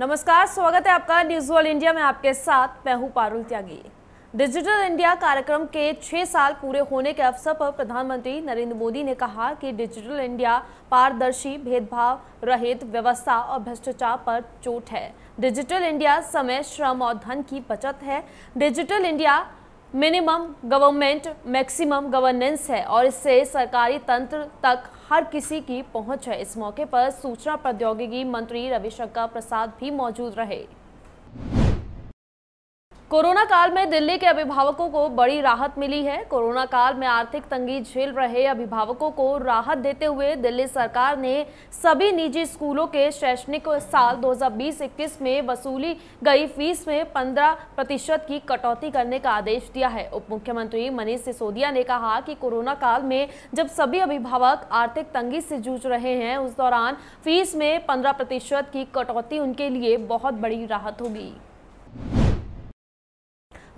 नमस्कार स्वागत है आपका न्यूज वर्ल्ड इंडिया में आपके साथ मैं हूं पारुल त्यागी डिजिटल इंडिया कार्यक्रम के छह साल पूरे होने के अवसर पर प्रधानमंत्री नरेंद्र मोदी ने कहा कि डिजिटल इंडिया पारदर्शी भेदभाव रहित व्यवस्था और भ्रष्टाचार पर चोट है डिजिटल इंडिया समय श्रम और धन की बचत है digital India minimum government maximum governance है और इससे सरकारी तंत्र तक हर किसी की पहुंच है इस मौके पर सूचना प्रौद्योगिकी मंत्री रविशंकर प्रसाद भी मौजूद रहे कोरोना काल में दिल्ली के अभिभावकों को बड़ी राहत मिली है कोरोना काल में आर्थिक तंगी झेल रहे अभिभावकों को राहत देते हुए दिल्ली सरकार ने सभी निजी स्कूलों के शैक्षणिक साल 2020-21 में वसूली गई फीस में 15 प्रतिशत की कटौती करने का आदेश दिया है उप मुख्यमंत्री मनीष सिसोदिया ने कहा कि कोरोना काल में जब सभी अभिभावक आर्थिक तंगी से जूझ रहे हैं उस दौरान फीस में पंद्रह की कटौती उनके लिए बहुत बड़ी राहत होगी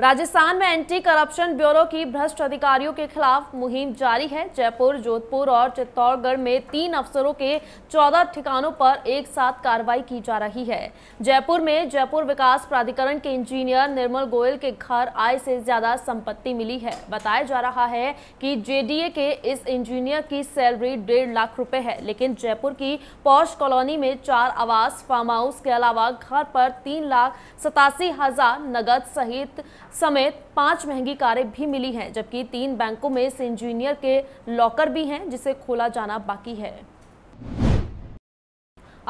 राजस्थान में एंटी करप्शन ब्यूरो की भ्रष्ट अधिकारियों के खिलाफ मुहिम जारी है जयपुर जोधपुर और चित्तौड़गढ़ में तीन अफसरों के चौदह ठिकानों पर एक साथ कार्रवाई की जा रही है जयपुर में जयपुर विकास प्राधिकरण के इंजीनियर निर्मल गोयल के घर आय से ज्यादा संपत्ति मिली है बताया जा रहा है कि जेडीए के इस इंजीनियर की सैलरी डेढ़ लाख रुपए है लेकिन जयपुर की पौष कॉलोनी में चार आवास फार्म हाउस के अलावा घर पर तीन लाख सतासी हजार नगद सहित समेत पांच महंगी कारें भी मिली हैं जबकि तीन बैंकों में इस इंजीनियर के लॉकर भी हैं जिसे खोला जाना बाकी है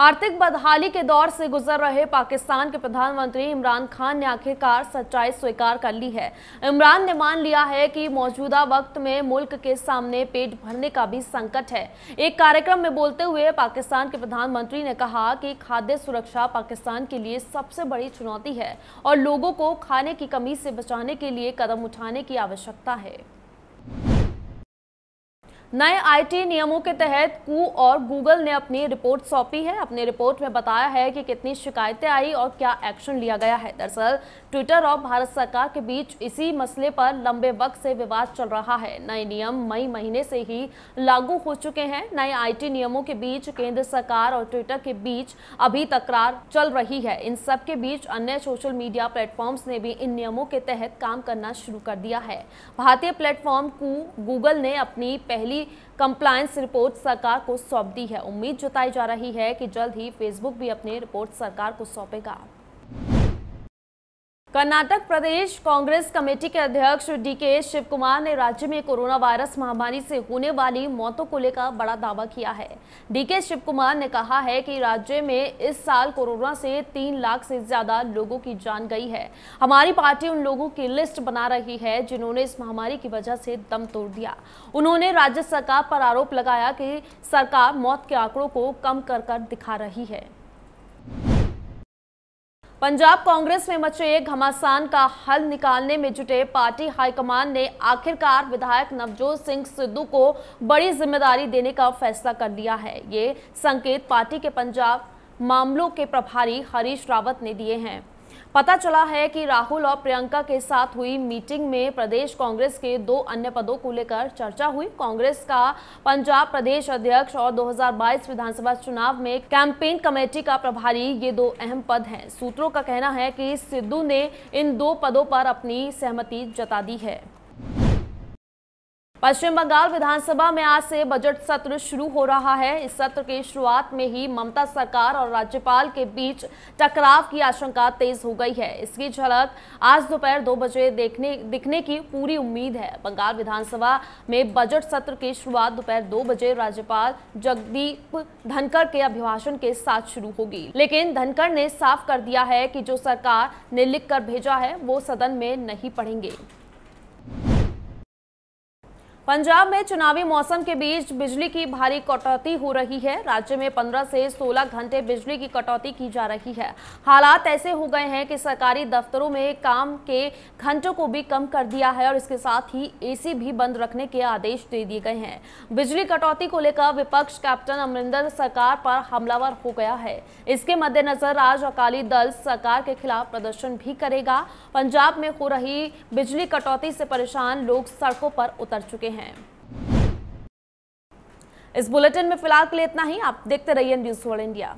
आर्थिक बदहाली के दौर से गुजर रहे पाकिस्तान के प्रधानमंत्री इमरान खान ने आखिरकार सच्चाई स्वीकार कर ली है इमरान ने मान लिया है कि मौजूदा वक्त में मुल्क के सामने पेट भरने का भी संकट है एक कार्यक्रम में बोलते हुए पाकिस्तान के प्रधानमंत्री ने कहा कि खाद्य सुरक्षा पाकिस्तान के लिए सबसे बड़ी चुनौती है और लोगों को खाने की कमी से बचाने के लिए कदम उठाने की आवश्यकता है नए आईटी नियमों के तहत कू और गूगल ने अपनी रिपोर्ट सौंपी है अपनी रिपोर्ट में बताया है कि कितनी शिकायतें आई और क्या एक्शन लिया गया है दरअसल ट्विटर और भारत सरकार के बीच इसी मसले पर लंबे वक्त से विवाद चल रहा है नए नियम मई महीने से ही लागू हो चुके हैं नए आईटी नियमों के बीच केंद्र सरकार और ट्विटर के बीच अभी तकरार चल रही है इन सब के बीच अन्य सोशल मीडिया प्लेटफॉर्म्स ने भी इन नियमों के तहत काम करना शुरू कर दिया है भारतीय प्लेटफॉर्म कू गूगल ने अपनी पहली की कंप्लायंस रिपोर्ट सरकार को सौंप दी है उम्मीद जताई जा रही है कि जल्द ही फेसबुक भी अपनी रिपोर्ट सरकार को सौंपेगा कर्नाटक प्रदेश कांग्रेस कमेटी के अध्यक्ष डी के शिव कुमार ने राज्य में कोरोना वायरस महामारी से होने वाली मौतों को लेकर बड़ा दावा किया है डी के शिव कुमार ने कहा है कि राज्य में इस साल कोरोना से तीन लाख से ज्यादा लोगों की जान गई है हमारी पार्टी उन लोगों की लिस्ट बना रही है जिन्होंने इस महामारी की वजह से दम तोड़ दिया उन्होंने राज्य सरकार पर आरोप लगाया कि सरकार मौत के आंकड़ों को कम कर कर दिखा रही है पंजाब कांग्रेस में मचे एक घमासान का हल निकालने में जुटे पार्टी हाईकमान ने आखिरकार विधायक नवजोत सिंह सिद्धू को बड़ी जिम्मेदारी देने का फैसला कर लिया है ये संकेत पार्टी के पंजाब मामलों के प्रभारी हरीश रावत ने दिए हैं पता चला है कि राहुल और प्रियंका के साथ हुई मीटिंग में प्रदेश कांग्रेस के दो अन्य पदों को लेकर चर्चा हुई कांग्रेस का पंजाब प्रदेश अध्यक्ष और 2022 विधानसभा चुनाव में कैंपेन कमेटी का प्रभारी ये दो अहम पद हैं सूत्रों का कहना है कि सिद्धू ने इन दो पदों पर अपनी सहमति जता दी है पश्चिम बंगाल विधानसभा में आज से बजट सत्र शुरू हो रहा है इस सत्र के शुरुआत में ही ममता सरकार और राज्यपाल के बीच टकराव की आशंका तेज हो गई है इसकी झलक आज दोपहर दो बजे देखने दिखने की पूरी उम्मीद है बंगाल विधानसभा में बजट सत्र की शुरुआत दोपहर दो बजे राज्यपाल जगदीप धनखड़ के अभिभाषण के साथ शुरू होगी लेकिन धनखड़ ने साफ कर दिया है की जो सरकार ने लिख कर भेजा है वो सदन में नहीं पढ़ेंगे पंजाब में चुनावी मौसम के बीच बिजली की भारी कटौती हो रही है राज्य में 15 से 16 घंटे बिजली की कटौती की जा रही है हालात ऐसे हो गए हैं कि सरकारी दफ्तरों में काम के घंटों को भी कम कर दिया है और इसके साथ ही एसी भी बंद रखने के आदेश दे दिए गए हैं बिजली कटौती को लेकर विपक्ष कैप्टन अमरिंदर सरकार पर हमलावर हो गया है इसके मद्देनजर आज अकाली दल सरकार के खिलाफ प्रदर्शन भी करेगा पंजाब में हो रही बिजली कटौती से परेशान लोग सड़कों पर उतर चुके हैं हैं इस बुलेटिन में फिलहाल के लिए इतना ही आप देखते रहिए न्यूज वर्ल्ड इंडिया